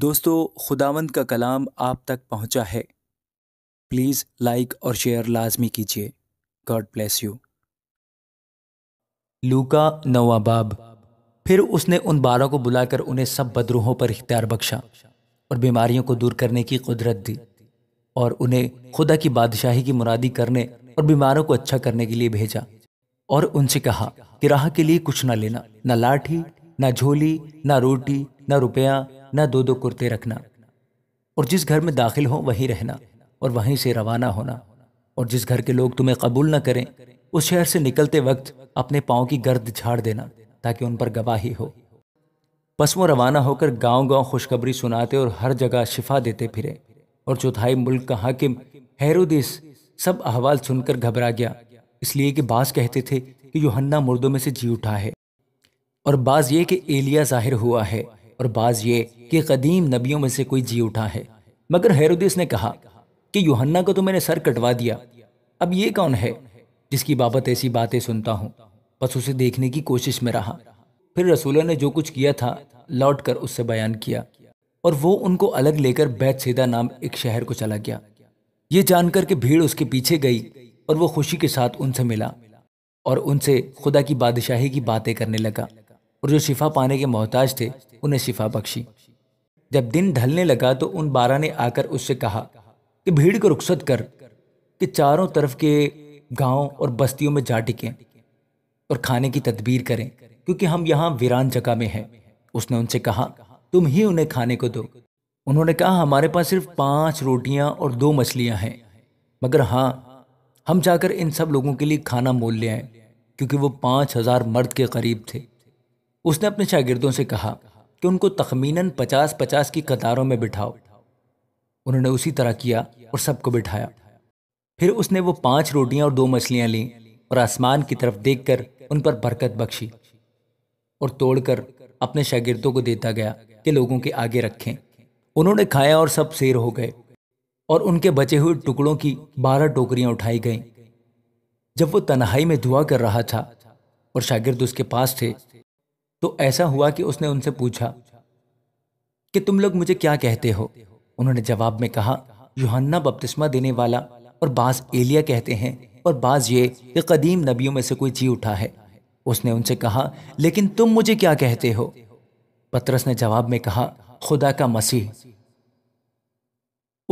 दोस्तों खुदावंद का कलाम आप तक पहुंचा है प्लीज़ लाइक और शेयर लाजमी कीजिए गॉड ब्लेस यू लूका नवाबाब फिर उसने उन बारह को बुलाकर उन्हें सब बदरूहों पर इख्तियार बख्शा और बीमारियों को दूर करने की कुदरत दी और उन्हें खुदा की बादशाही की मुरादी करने और बीमारों को अच्छा करने के लिए भेजा और उनसे कहा कि राह के लिए कुछ ना लेना ना लाठी ना झोली ना रोटी ना रुपया ना दो दो कुर्ते रखना और जिस घर में दाखिल हो वहीं रहना और वहीं से रवाना होना और जिस घर के लोग तुम्हें कबूल न करें उस शहर से निकलते वक्त अपने पाँव की गर्द झाड़ देना ताकि उन पर गवाही हो बस वो रवाना होकर गांव गांव खुशखबरी सुनाते और हर जगह शिफा देते फिरे और चौथाई मुल्क का हाकिम हैरोदेस सब अहवाल सुनकर घबरा गया इसलिए कि बास कहते थे कि योहन्ना मुर्दों में से जी उठा है और बाज ये कि एलिया जाहिर हुआ है और बाज़ ये कि कदीम नबियों में से कोई जी उठा है मगर हैरुदीस ने कहा कि यूहन्ना को तो मैंने सर कटवा दिया अब ये कौन है जिसकी बाबत ऐसी बातें सुनता हूँ बस उसे देखने की कोशिश में रहा फिर रसूला ने जो कुछ किया था लौट कर उससे बयान किया और वो उनको अलग लेकर बैत सीधा नाम एक शहर को चला गया ये जानकर के भीड़ उसके पीछे गई और वो खुशी के साथ उनसे मिला और उनसे खुदा की बादशाही की बातें करने लगा और जो शिफा पाने के मोहताज थे उन्हें शिफा बख्शी जब दिन ढलने लगा तो उन बारह ने आकर उससे कहा कि भीड़ को रुखसत कर कि चारों तरफ के गांव और बस्तियों में जा टिकें और खाने की तदबीर करें क्योंकि हम यहाँ वीरान जगह में हैं उसने उनसे कहा तुम ही उन्हें खाने को दो उन्होंने कहा हमारे पास सिर्फ पांच रोटियां और दो मछलियां हैं मगर हाँ हम जाकर इन सब लोगों के लिए खाना मोल ले आए क्योंकि वो पांच हजार मर्द के करीब थे उसने अपने शागिर्दों से कहा कि उनको तखमीनन पचास पचास की कतारों में बिठाओ उन्होंने उसी तरह किया और सबको बिठाया फिर उसने वो पांच रोटियां और दो मछलियां लीं और आसमान की तरफ देखकर उन पर बरकत बख्शी और तोड़कर अपने शागिर्दों को देता गया कि लोगों के आगे रखें उन्होंने खाया और सब शेर हो गए और उनके बचे हुए टुकड़ों की बारह टोकरियां उठाई गईं जब वो तन्हाई में दुआ कर रहा था और शागिर्द उसके पास थे तो ऐसा हुआ कि उसने उनसे पूछा कि तुम लोग मुझे क्या कहते हो उन्होंने जवाब में कहा युहन्ना बपतिस्मा देने वाला और बास एलिया कहते हैं और बास ये कि कदीम नबियों में से कोई जी उठा है उसने उनसे कहा लेकिन तुम मुझे क्या कहते हो पतरस ने जवाब में कहा खुदा का मसीह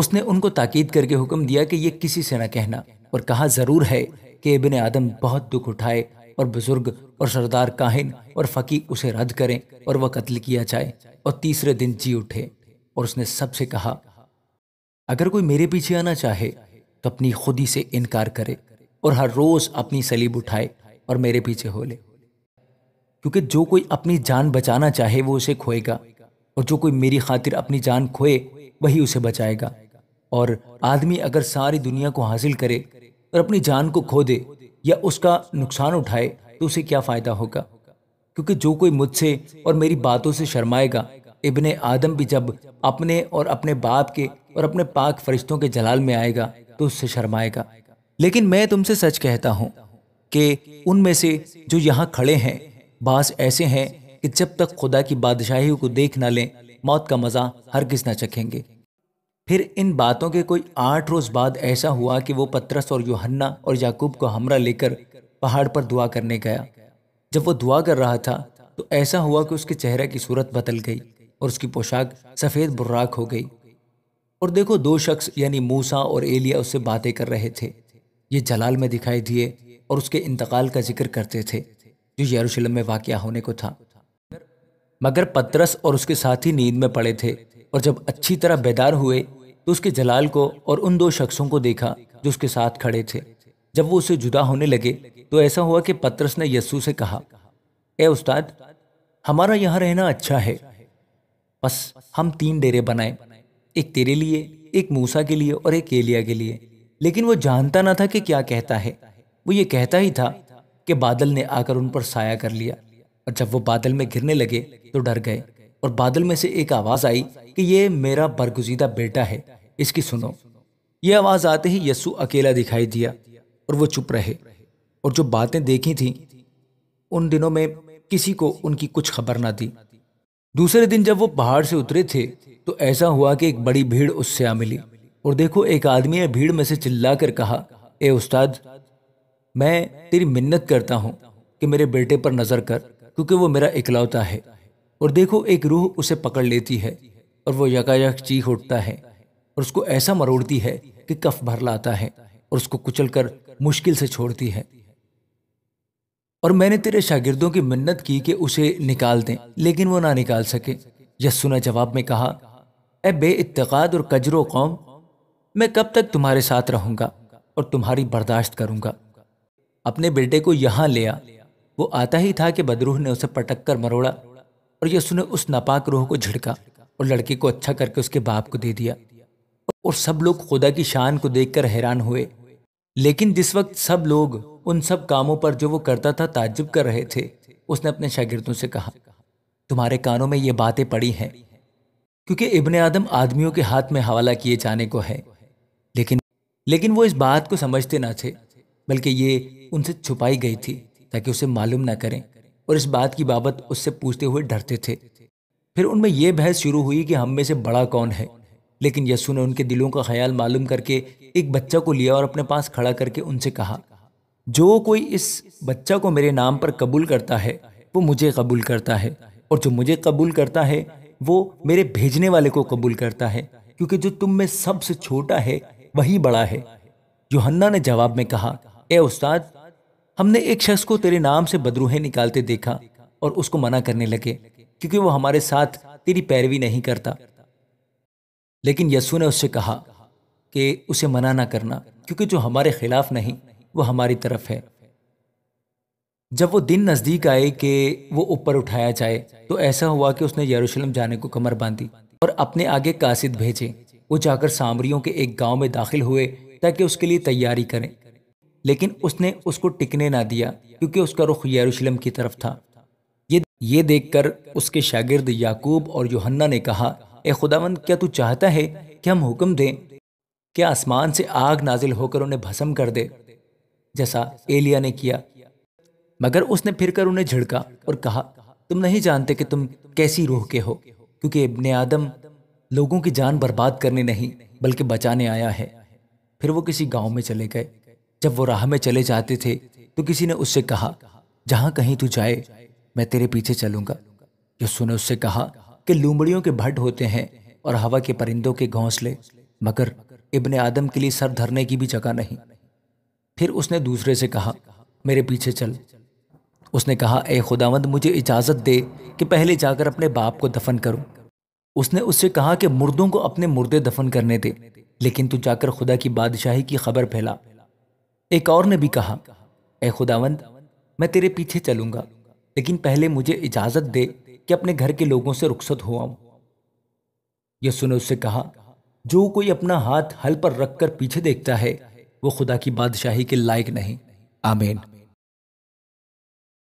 उसने उनको ताकीद करके हुक्म दिया कि ये किसी से न कहना और कहा जरूर है कि इबन आदम बहुत दुख उठाए और बुजुर्ग और सरदार काहिन और फकी उसे रद्द करें और वह कत्ल किया जाए और तीसरे दिन जी उठे और उसने सबसे कहा अगर कोई मेरे पीछे आना चाहे तो अपनी खुदी से इनकार करे और हर रोज अपनी सलीब उठाए और मेरे पीछे हो ले क्योंकि जो कोई अपनी जान बचाना चाहे वो उसे खोएगा और जो कोई मेरी खातिर अपनी जान खोए वही उसे बचाएगा और आदमी अगर सारी दुनिया को हासिल करे और अपनी जान को खो दे या उसका नुकसान उठाए तो उसे क्या फ़ायदा होगा क्योंकि जो कोई मुझसे और मेरी बातों से शर्माएगा इबन आदम भी जब अपने और अपने बाप के और अपने पाक फरिश्तों के जलाल में आएगा तो उससे शर्माएगा लेकिन मैं तुमसे सच कहता हूँ कि उनमें से जो यहाँ खड़े हैं बास ऐसे हैं कि जब तक खुदा की बादशाही को देख ना लें मौत का मज़ा हर किस ना चखेंगे फिर इन बातों के कोई आठ रोज बाद ऐसा हुआ कि वो पत्रस और योहन्ना और याकूब को हमरा लेकर पहाड़ पर दुआ करने गया जब वो दुआ कर रहा था तो ऐसा हुआ कि उसके चेहरे की सूरत बदल गई और उसकी पोशाक सफ़ेद बुर्राक हो गई और देखो दो शख्स यानी मूसा और एलिया उससे बातें कर रहे थे ये जलाल में दिखाई दिए और उसके इंतकाल का जिक्र करते थे जो यरूशलेम में वाक़ होने को था मगर पतरस और उसके साथी नींद में पड़े थे और जब अच्छी तरह बेदार हुए तो उसके जलाल को और उन दो शख्सों को देखा जो उसके साथ खड़े थे जब वो उसे जुदा होने लगे तो ऐसा हुआ कि पत्रस ने यस्सू से कहा ए उस्ताद हमारा यहाँ रहना अच्छा है बस हम तीन डेरे बनाए एक तेरे लिए एक मूसा के लिए और एक एलिया के लिए लेकिन वो जानता ना था कि क्या कहता है वो ये कहता ही था कि बादल ने आकर उन पर साया कर लिया और जब वो बादल में गिरने लगे तो डर गए और बादल में से एक आवाज़ आई कि ये मेरा बरगुजीदा बेटा है इसकी सुनो ये आवाज़ आते ही यस्सु अकेला दिखाई दिया और वो चुप रहे और जो बातें देखी थी उन दिनों में किसी को उनकी कुछ खबर ना दी दूसरे दिन जब वो पहाड़ से उतरे थे तो ऐसा हुआ कि एक बड़ी भीड़ उससे आ मिली और देखो एक आदमी ने भीड़ में से चिल्ला कर कहा ए उस्ताद मैं तेरी मिन्नत करता हूँ कि मेरे बेटे पर नज़र कर क्योंकि वो मेरा इकलौता है और देखो एक रूह उसे पकड़ लेती है और वो यकायक चीख उठता है और उसको ऐसा मरोड़ती है कि कफ भर लाता है और उसको कुचल कर मुश्किल से छोड़ती है और मैंने तेरे शागिर्दों की मिन्नत की कि उसे निकाल दें लेकिन वो ना निकाल सके यस्सु जवाब में कहा ए बे इतकाद और कजरो कौम मैं कब तक तुम्हारे साथ रहूंगा और तुम्हारी बर्दाश्त करूंगा अपने बेटे को यहां ले आ वो आता ही था कि बदरूह ने उसे पटक कर मरोड़ा और यसु ने उस नापाक रूह को झिड़का और लड़के को अच्छा करके उसके बाप को दे दिया और सब लोग खुदा की शान को देखकर हैरान हुए लेकिन जिस वक्त सब लोग उन सब कामों पर जो वो करता था ताज्जुब कर रहे थे उसने अपने शागिर्दों से कहा तुम्हारे कानों में ये बातें पड़ी हैं क्योंकि इब्ने आदम आदमियों के हाथ में हवाला किए जाने को है लेकिन लेकिन वो इस बात को समझते ना थे बल्कि ये उनसे छुपाई गई थी ताकि उसे मालूम ना करें और इस बात की बाबत उससे पूछते हुए डरते थे फिर उनमें यह बहस शुरू हुई कि हम में से बड़ा कौन है लेकिन यसु ने उनके दिलों का ख्याल मालूम करके एक बच्चा को लिया और अपने पास खड़ा करके उनसे कहा जो कोई इस बच्चा को मेरे नाम पर कबूल करता है वो मुझे कबूल करता है और जो मुझे कबूल करता है वो मेरे भेजने वाले को कबूल करता है क्योंकि जो तुम में सबसे छोटा है वही बड़ा है योहन्ना ने जवाब में कहा ए उस्ताद हमने एक शख्स को तेरे नाम से बदरूहें निकालते देखा और उसको मना करने लगे क्योंकि वो हमारे साथ तेरी पैरवी नहीं करता लेकिन यसु ने उससे कहा कि उसे मना ना करना क्योंकि जो हमारे खिलाफ नहीं वो हमारी तरफ है जब वो दिन नज़दीक आए कि वो ऊपर उठाया जाए तो ऐसा हुआ कि उसने यरूशलेम जाने को कमर बांधी और अपने आगे कासिद भेजे वो जाकर सामरियों के एक गांव में दाखिल हुए ताकि उसके लिए तैयारी करें लेकिन उसने उसको टिकने ना दिया क्योंकि उसका रुख यरूशलेम की तरफ था ये ये देखकर उसके शागिर्द याकूब और योहन्ना ने कहा ए खुदावंद क्या तू चाहता है कि हम हुक्म दें क्या आसमान से आग नाजिल होकर उन्हें भस्म कर दे जैसा एलिया ने किया मगर उसने फिरकर उन्हें झिड़का और कहा तुम नहीं जानते कि तुम कैसी रूह के हो क्योंकि इब्ने आदम लोगों की जान बर्बाद करने नहीं बल्कि बचाने आया है फिर वो किसी गांव में चले गए जब वो राह में चले जाते थे तो किसी ने उससे कहा जहां कहीं तू जाए मैं तेरे पीछे चलूंगा यस्सु ने उससे कहा कि लूमड़ियों के भट्ट होते हैं और हवा के परिंदों के घोंसले मगर इब्ने आदम के लिए सर धरने की भी जगह नहीं फिर उसने दूसरे से कहा मेरे पीछे चल उसने कहा ए खुदावंद मुझे इजाज़त दे कि पहले जाकर अपने बाप को दफन करूं उसने उससे कहा कि मुर्दों को अपने मुर्दे दफन करने दे लेकिन तू जाकर खुदा की बादशाही की खबर फैला एक और ने भी कहा ए खुदावंद मैं तेरे पीछे चलूंगा लेकिन पहले मुझे इजाजत दे कि अपने घर के लोगों से रुखसत हो आऊं यसु ने उससे कहा जो कोई अपना हाथ हल पर रखकर पीछे देखता है वो खुदा की बादशाही के लायक नहीं आमेन